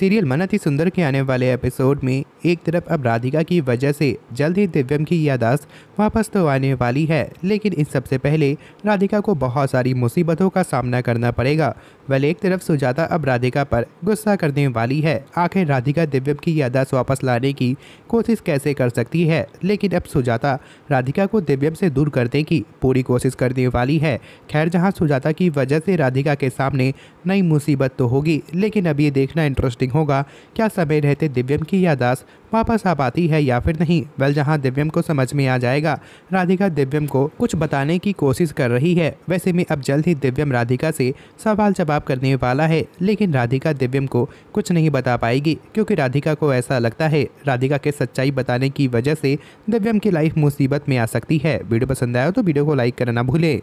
serial मनाती सुंदर के आने वाले एपिसोड में एक तरफ अब राधिका की वजह से जल्द ही दिव्यम की यादाश्त वापस तो आने वाली है लेकिन इन सबसे पहले राधिका को बहुत सारी मुसीबतों का सामना करना पड़ेगा वह एक तरफ सुजाता अब राधिका पर गुस्सा करने वाली है आखिर राधिका दिव्यम की यादाश्त वापस लाने की कोशिश कैसे कर सकती है लेकिन अब सुजाता राधिका को दिव्यम से दूर करने की पूरी कोशिश करने वाली है खैर जहाँ सुजाता की वजह से राधिका के सामने नई मुसीबत तो होगी लेकिन अब ये देखना इंटरेस्टिंग होगा क्या समय रहते दिव्यम की यादाश्त वापस आ पाती है या फिर नहीं वेल जहाँ दिव्यम को समझ में आ जाएगा राधिका दिव्यम को कुछ बताने की कोशिश कर रही है वैसे में अब जल्द ही दिव्यम राधिका से सवाल जवाब करने वाला है लेकिन राधिका दिव्यम को कुछ नहीं बता पाएगी क्योंकि राधिका को ऐसा लगता है राधिका के सच्चाई बताने की वजह से दिव्यम की लाइफ मुसीबत में आ सकती है वीडियो पसंद आया तो वीडियो को लाइक करना भूलें